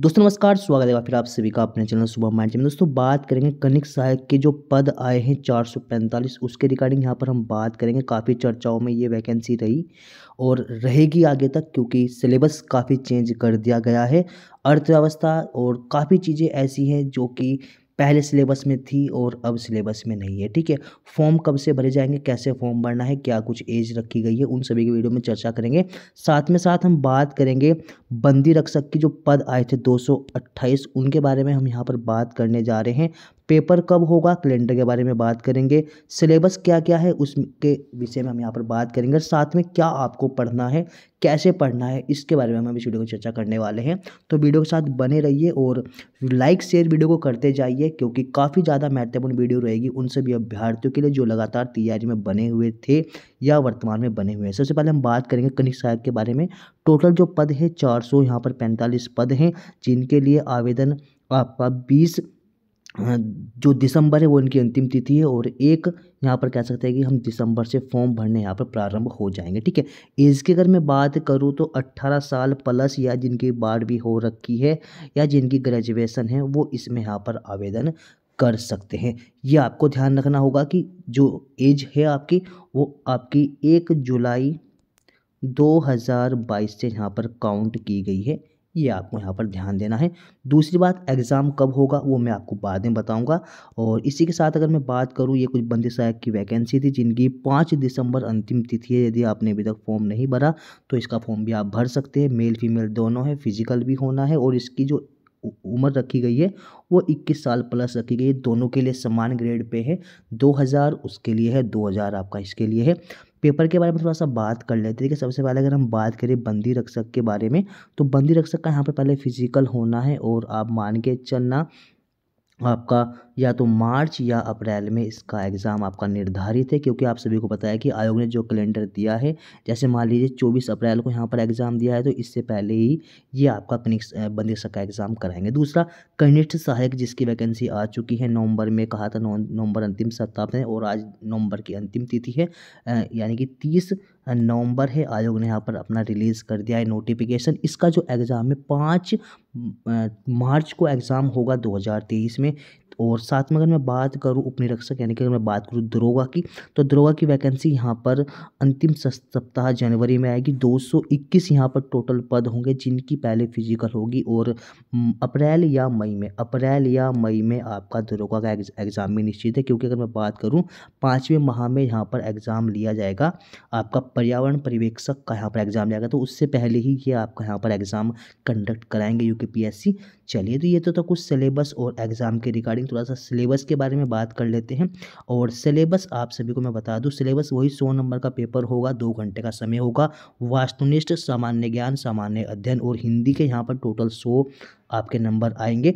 दोस्तों नमस्कार स्वागत है फिर आप सभी का अपने चैनल सुबह माइंड में दोस्तों बात करेंगे कनिक सहायक के जो पद आए हैं 445 उसके रिगार्डिंग यहाँ पर हम बात करेंगे काफ़ी चर्चाओं में ये वैकेंसी रही और रहेगी आगे तक क्योंकि सिलेबस काफ़ी चेंज कर दिया गया है अर्थव्यवस्था और काफ़ी चीज़ें ऐसी हैं जो कि पहले सिलेबस में थी और अब सिलेबस में नहीं है ठीक है फॉर्म कब से भरे जाएंगे कैसे फॉर्म भरना है क्या कुछ एज रखी गई है उन सभी की वीडियो में चर्चा करेंगे साथ में साथ हम बात करेंगे बंदी रक्षक की जो पद आए थे 228 उनके बारे में हम यहाँ पर बात करने जा रहे हैं पेपर कब होगा कैलेंडर के बारे में बात करेंगे सिलेबस क्या क्या है उसके विषय में हम यहाँ पर बात करेंगे साथ में क्या आपको पढ़ना है कैसे पढ़ना है इसके बारे में हम इस वीडियो को चर्चा करने वाले हैं तो वीडियो के साथ बने रहिए और लाइक शेयर वीडियो को करते जाइए क्योंकि काफ़ी ज़्यादा महत्वपूर्ण वीडियो रहेगी उन सभी अभ्यर्थियों के लिए जो लगातार तैयारी में बने हुए थे या वर्तमान में बने हुए हैं सबसे पहले हम बात करेंगे कनिक सहायक के बारे में टोटल जो पद है चार सौ यहाँ पर पैंतालीस पद हैं जिनके लिए आवेदन आपका बीस जो दिसंबर है वो इनकी अंतिम तिथि है और एक यहाँ पर कह सकते हैं कि हम दिसंबर से फॉर्म भरने यहाँ पर प्रारंभ हो जाएंगे ठीक है एज की अगर मैं बात करूँ तो 18 साल प्लस या जिनकी बाढ़ भी हो रखी है या जिनकी ग्रेजुएशन है वो इसमें यहाँ पर आवेदन कर सकते हैं ये आपको ध्यान रखना होगा कि जो एज है आपकी वो आपकी एक जुलाई दो से यहाँ पर काउंट की गई है ये आपको यहाँ पर ध्यान देना है दूसरी बात एग्ज़ाम कब होगा वो मैं आपको बाद में बताऊँगा और इसी के साथ अगर मैं बात करूँ ये कुछ बंदी सहायक की वैकेंसी थी जिनकी पाँच दिसंबर अंतिम तिथि है यदि आपने अभी तक फॉर्म नहीं भरा तो इसका फॉर्म भी आप भर सकते हैं मेल फीमेल दोनों है फिजिकल भी होना है और इसकी जो उम्र रखी गई है वो 21 साल प्लस रखी गई है दोनों के लिए समान ग्रेड पे है 2000 उसके लिए है 2000 आपका इसके लिए है पेपर के बारे में थोड़ा सा बात कर लेते हैं कि सबसे पहले अगर हम बात करें बंदी रक्षक के बारे में तो बंदी रक्षक का यहाँ पर पहले फिजिकल होना है और आप मान के चलना आपका या तो मार्च या अप्रैल में इसका एग्ज़ाम आपका निर्धारित है क्योंकि आप सभी को पता है कि आयोग ने जो कैलेंडर दिया है जैसे मान लीजिए चौबीस अप्रैल को यहाँ पर एग्ज़ाम दिया है तो इससे पहले ही ये आपका कनिक्स बंदिशा का एग्ज़ाम कराएंगे दूसरा कनिष्ठ सहायक जिसकी वैकेंसी आ चुकी है नवंबर में कहा था नवंबर अंतिम सप्ताह में और आज नवंबर की अंतिम तिथि है यानी कि तीस नवंबर है आयोग ने यहाँ पर अपना रिलीज़ कर दिया है नोटिफिकेशन इसका जो एग्ज़ाम है पाँच मार्च को एग्ज़ाम होगा दो हज़ार तेईस में और साथ में अगर मैं बात करूँ उपनिरीक्षक यानी कि अगर मैं बात करूँ दरोगा की तो दरोगा की वैकेंसी यहाँ पर अंतिम सप्ताह जनवरी में आएगी 221 यहाँ पर टोटल पद होंगे जिनकी पहले फिजिकल होगी और अप्रैल या मई में अप्रैल या मई में आपका दरोगा का एग्ज़ाम भी निश्चित है क्योंकि अगर मैं बात करूँ पाँचवें माह में यहाँ पर एग्ज़ाम लिया जाएगा आपका पर्यावरण पर्यवेक्षक का यहाँ पर एग्ज़ाम जाएगा तो उससे पहले ही ये आपका यहाँ पर एग्ज़ाम कंडक्ट कराएंगे यू चलिए तो ये तो, तो कुछ सिलेबस और एग्ज़ाम के रिगार्डिंग हैं थोड़ा सा सिलेबस के बारे में बात कर लेते हैं और सिलेबस आप सभी को मैं बता दूँ सिलेबस वही सौ नंबर का पेपर होगा दो घंटे का समय होगा वास्तुनिष्ठ सामान्य ज्ञान सामान्य अध्ययन और हिंदी के यहाँ पर टोटल सौ आपके नंबर आएंगे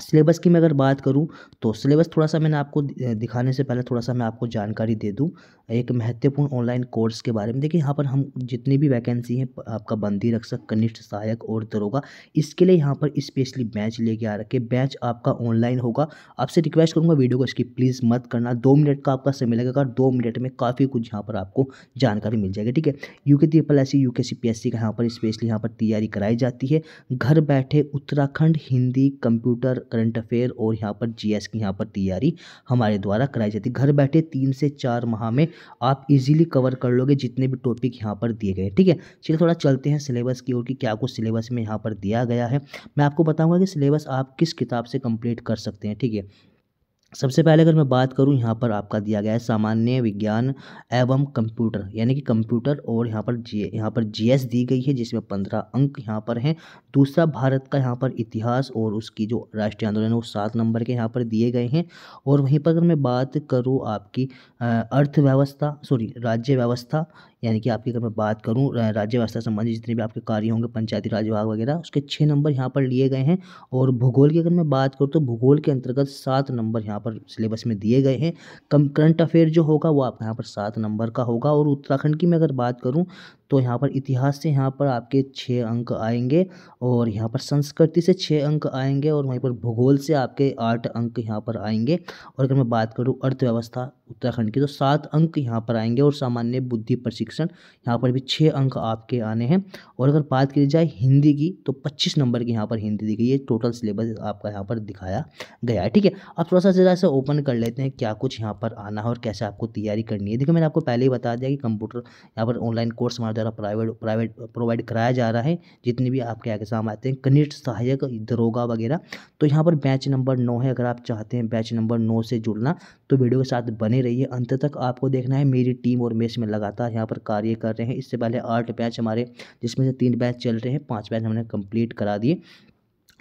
सिलेबस की मैं अगर बात करूं तो सिलेबस थोड़ा सा मैंने आपको दिखाने से पहले थोड़ा सा मैं आपको जानकारी दे दूं एक महत्वपूर्ण ऑनलाइन कोर्स के बारे में देखिए यहाँ पर हम जितनी भी वैकेंसी हैं आपका बंदी रक्षक कनिष्ठ सहायक और दरोगा इसके लिए यहाँ पर स्पेशली बैच लेके आ रखे बैच आपका ऑनलाइन होगा आपसे रिक्वेस्ट करूँगा वीडियो को इसकी प्लीज़ मत करना दो मिनट का आपका समय लगेगा और दो मिनट में काफ़ी कुछ यहाँ पर आपको जानकारी मिल जाएगी ठीक है यू के ट्रिपल एस यू के सी पी एस सी का यहाँ पर स्पेशली यहाँ पर तैयारी कराई जाती है घर बैठे Uttarakhand Hindi computer current affair और यहाँ पर जीएस की यहाँ पर तैयारी हमारे द्वारा कराई जाती है घर बैठे तीन से चार माह में आप इजीली कवर कर लोगे जितने भी टॉपिक यहाँ पर दिए गए ठीक है चलिए थोड़ा चलते हैं सिलेबस की ओर कि क्या कुछ सिलेबस में यहाँ पर दिया गया है मैं आपको बताऊँगा कि सिलेबस आप किस किताब से कंप्लीट कर सकते हैं ठीक है सबसे पहले अगर मैं बात करूं यहाँ पर आपका दिया गया है सामान्य विज्ञान एवं कंप्यूटर यानी कि कंप्यूटर और यहाँ पर जी यहाँ पर जीएस दी गई है जिसमें पंद्रह अंक यहाँ पर हैं दूसरा भारत का यहाँ पर इतिहास और उसकी जो राष्ट्रीय आंदोलन है वो सात नंबर के यहाँ पर दिए गए हैं और वहीं पर अगर मैं बात करूँ आपकी अर्थव्यवस्था सॉरी राज्य व्यवस्था यानी कि आपकी अगर मैं बात करूँ राज्य व्यवस्था संबंधी जितने भी आपके कार्य होंगे पंचायती राज विभाग वगैरह उसके छः नंबर यहाँ पर लिए गए हैं और भूगोल की अगर मैं बात करूँ तो भूगोल के अंतर्गत सात नंबर यहाँ पर सिलेबस में दिए गए हैं कम करंट अफेयर जो होगा वो आपका यहाँ पर सात नंबर का होगा और उत्तराखंड की मैं अगर बात करूँ तो यहाँ पर इतिहास से यहाँ पर आपके छः अंक आएंगे और यहाँ पर संस्कृति से छः अंक आएंगे और वहीं पर भूगोल से आपके आठ अंक यहाँ पर आएंगे और अगर मैं बात करूँ अर्थव्यवस्था उत्तराखंड की तो सात अंक यहाँ पर आएंगे और सामान्य बुद्धि प्रशिक्षण यहाँ पर भी छः अंक आपके आने हैं और अगर बात की जाए हिंदी की तो पच्चीस नंबर की यहाँ पर हिंदी दी गई है टोटल सिलेबस आपका यहाँ पर दिखाया गया है ठीक है आप थोड़ा सा जरा से ओपन कर लेते हैं क्या कुछ यहाँ पर आना है और कैसे आपको तैयारी करनी है देखिए मैंने आपको पहले ही बता दिया कि कंप्यूटर यहाँ पर ऑनलाइन कोर्स हमारा द्वारा प्राइवेट प्राइवेट प्रोवाइड कराया जा रहा है जितने भी आपके एग्ज़ाम आते हैं कनिष्ठ सहायक दरोगा वगैरह तो यहाँ पर बैच नंबर नौ है अगर आप चाहते हैं बैच नंबर नौ से जुड़ना तो वीडियो के साथ बने रहिए अंत तक आपको देखना है मेरी टीम और मेस में लगातार यहाँ पर कार्य कर रहे हैं इससे पहले आठ बैच हमारे जिसमें से तीन बैच चल रहे हैं पाँच बैच हमने कंप्लीट करा दिए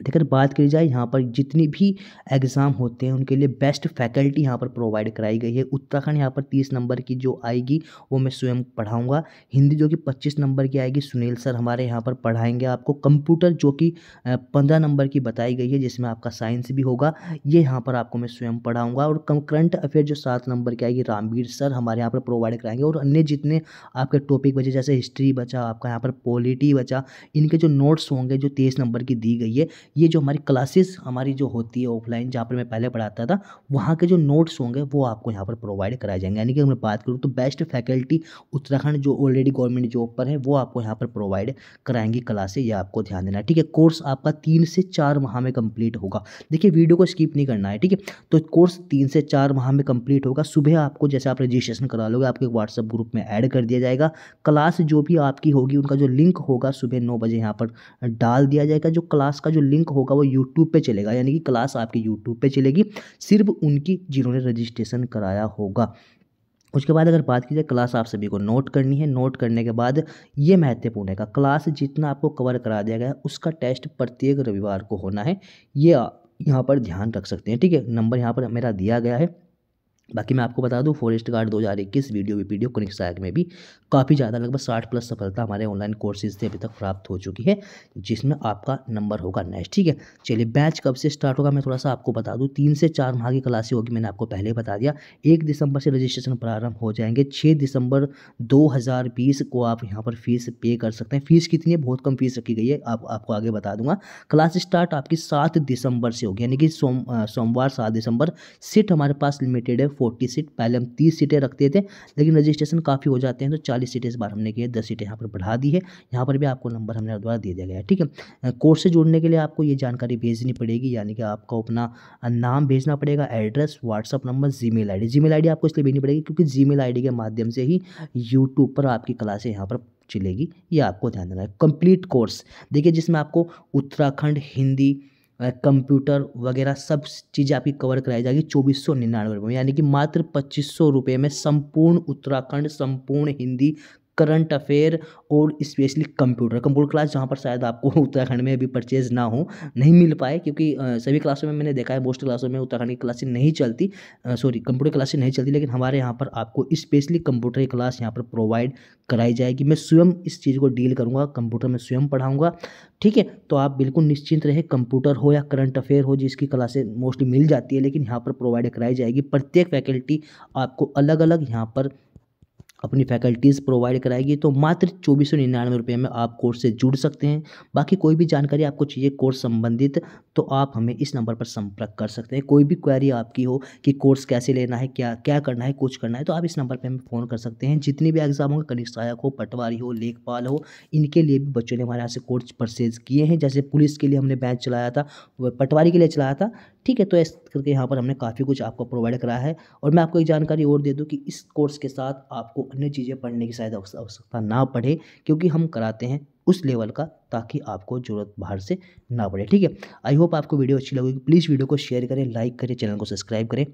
लेकिन बात की जाए यहाँ पर जितनी भी एग्ज़ाम होते हैं उनके लिए बेस्ट फैकल्टी यहाँ पर प्रोवाइड कराई गई है उत्तराखंड यहाँ पर तीस नंबर की जो आएगी वो मैं स्वयं पढ़ाऊँगा हिंदी जो कि पच्चीस नंबर की आएगी सुनील सर हमारे यहाँ पर पढ़ाएंगे आपको कंप्यूटर जो कि पंद्रह नंबर की बताई गई है जिसमें आपका साइंस भी होगा ये यहाँ पर आपको मैं स्वयं पढ़ाऊँगा और करंट अफेयर जो सात नंबर की आएगी रामवीर सर हमारे यहाँ पर प्रोवाइड कराएंगे और अन्य जितने आपके टॉपिक बचे जैसे हिस्ट्री बचा आपका यहाँ पर पॉलिटी बचा इनके जो नोट्स होंगे जो तेईस नंबर की दी गई है ये जो हमारी क्लासेस हमारी जो होती है ऑफलाइन जहाँ पर मैं पहले पढ़ाता था वहाँ के जो नोट्स होंगे वो आपको यहाँ पर प्रोवाइड कराए जाएंगे यानी कि मैं बात करूँ तो बेस्ट फैकल्टी उत्तराखंड जो ऑलरेडी गवर्नमेंट जॉब पर है वो आपको यहाँ पर प्रोवाइड कराएंगी क्लासेस ये आपको ध्यान देना है ठीक है कोर्स आपका तीन से चार माह में कंप्लीट होगा देखिए वीडियो को स्किप नहीं करना है ठीक है तो कोर्स तीन से चार माह में कंप्लीट होगा सुबह आपको जैसे आप रजिस्ट्रेशन करा लोगे आपके व्हाट्सअप ग्रुप में ऐड कर दिया जाएगा क्लास जो भी आपकी होगी उनका जो लिंक होगा सुबह नौ बजे यहाँ पर डाल दिया जाएगा जो क्लास का जो लिंक लिंक होगा वो यूट्यूब पे चलेगा यानी कि क्लास आपकी यूट्यूब पे चलेगी सिर्फ उनकी जिन्होंने रजिस्ट्रेशन कराया होगा उसके बाद अगर बात की जाए क्लास आप सभी को नोट करनी है नोट करने के बाद ये महत्वपूर्ण है का क्लास जितना आपको कवर करा दिया गया है उसका टेस्ट प्रत्येक रविवार को होना है ये यहाँ पर ध्यान रख सकते हैं ठीक है नंबर यहाँ पर मेरा दिया गया है बाकी मैं आपको बता दूं फॉरेस्ट गार्ड दो हज़ार इक्कीस वीडियो वीडियो कनिक सहायक में भी काफ़ी ज़्यादा लगभग साठ प्लस सफलता हमारे ऑनलाइन कोर्सेज से अभी तक प्राप्त हो चुकी है जिसमें आपका नंबर होगा नेक्स्ट ठीक है चलिए बैच कब से स्टार्ट होगा मैं थोड़ा सा आपको बता दूं तीन से चार माह की क्लासें होगी मैंने आपको पहले बता दिया एक दिसंबर से रजिस्ट्रेशन प्रारंभ हो जाएंगे छः दिसंबर दो को आप यहाँ पर फीस पे कर सकते हैं फीस कितनी है बहुत कम फीस रखी गई है आप आपको आगे बता दूंगा क्लास स्टार्ट आपकी सात दिसंबर से होगी यानी कि सोमवार सात दिसंबर सीट हमारे पास लिमिटेड है फोर्टी सीट पहले हम तीस सीटें रखते थे लेकिन रजिस्ट्रेशन काफ़ी हो जाते हैं तो चालीस सीटें इस बार हमने किए दस सीटें यहाँ पर बढ़ा दी है यहाँ पर भी आपको नंबर हमने द्वारा दे दिया गया है ठीक है कोर्स से जुड़ने के लिए आपको ये जानकारी भेजनी पड़ेगी यानी कि आपको अपना नाम भेजना पड़ेगा address WhatsApp number Gmail I D Gmail I D आपको इसलिए भेजनी पड़ेगी क्योंकि जी मेल आई डी के माध्यम से ही यूट्यूब पर आपकी क्लासें यहाँ पर चलेगी ये आपको ध्यान देना है कंप्लीट कोर्स देखिए जिसमें आपको उत्तराखंड हिंदी कंप्यूटर वगैरह सब चीज़ें आपकी कवर कराई जाएगी चौबीस सौ निन्यानवे रुपये में यानी कि मात्र पच्चीस सौ रुपये में संपूर्ण उत्तराखंड संपूर्ण हिंदी करंट अफेयर और स्पेशली कंप्यूटर कंप्यूटर क्लास जहाँ पर शायद आपको उत्तराखंड में अभी परचेज ना हो नहीं मिल पाए क्योंकि सभी क्लासों में मैंने देखा है मोस्ट क्लासों में उत्तराखंड की क्लासेज नहीं चलती सॉरी कंप्यूटर क्लासेज नहीं चलती लेकिन हमारे यहाँ पर आपको स्पेशली कंप्यूटर की क्लास यहाँ पर प्रोवाइड कराई जाएगी मैं स्वयं इस चीज़ को डील करूँगा कंप्यूटर में स्वयं पढ़ाऊँगा ठीक है तो आप बिल्कुल निश्चिंत रहे कंप्यूटर हो या करंट अफेयर हो जिसकी क्लासेज मोस्टली मिल जाती है लेकिन यहाँ पर प्रोवाइड कराई जाएगी प्रत्येक फैकल्टी आपको अलग अलग यहाँ पर अपनी फैकल्टीज़ प्रोवाइड कराएगी तो मात्र चौबीस सौ निन्यानवे रुपये में आप कोर्स से जुड़ सकते हैं बाकी कोई भी जानकारी आपको चाहिए कोर्स संबंधित तो आप हमें इस नंबर पर संपर्क कर सकते हैं कोई भी क्वेरी आपकी हो कि कोर्स कैसे लेना है क्या क्या करना है कुछ करना है तो आप इस नंबर पर हमें फ़ोन कर सकते हैं जितनी भी एग्ज़ाम होंगे कनिष्ठ सहायक हो पटवारी हो लेखपाल हो इनके लिए भी बच्चों ने हमारे यहाँ से कोर्स परचेज़ किए हैं जैसे पुलिस के लिए हमने बैच चलाया था पटवारी के लिए चलाया था ठीक है तो इस करके यहाँ पर हमने काफ़ी कुछ आपको प्रोवाइड कराया है और मैं आपको एक जानकारी और दे दूँ कि इस कोर्स के साथ आपको अन्य चीज़ें पढ़ने की शायद आवश्यकता ना पड़े क्योंकि हम कराते हैं उस लेवल का ताकि आपको जरूरत बाहर से ना पड़े ठीक है आई होप आपको वीडियो अच्छी लगेगी प्लीज़ वीडियो को शेयर करें लाइक करें चैनल को सब्सक्राइब करें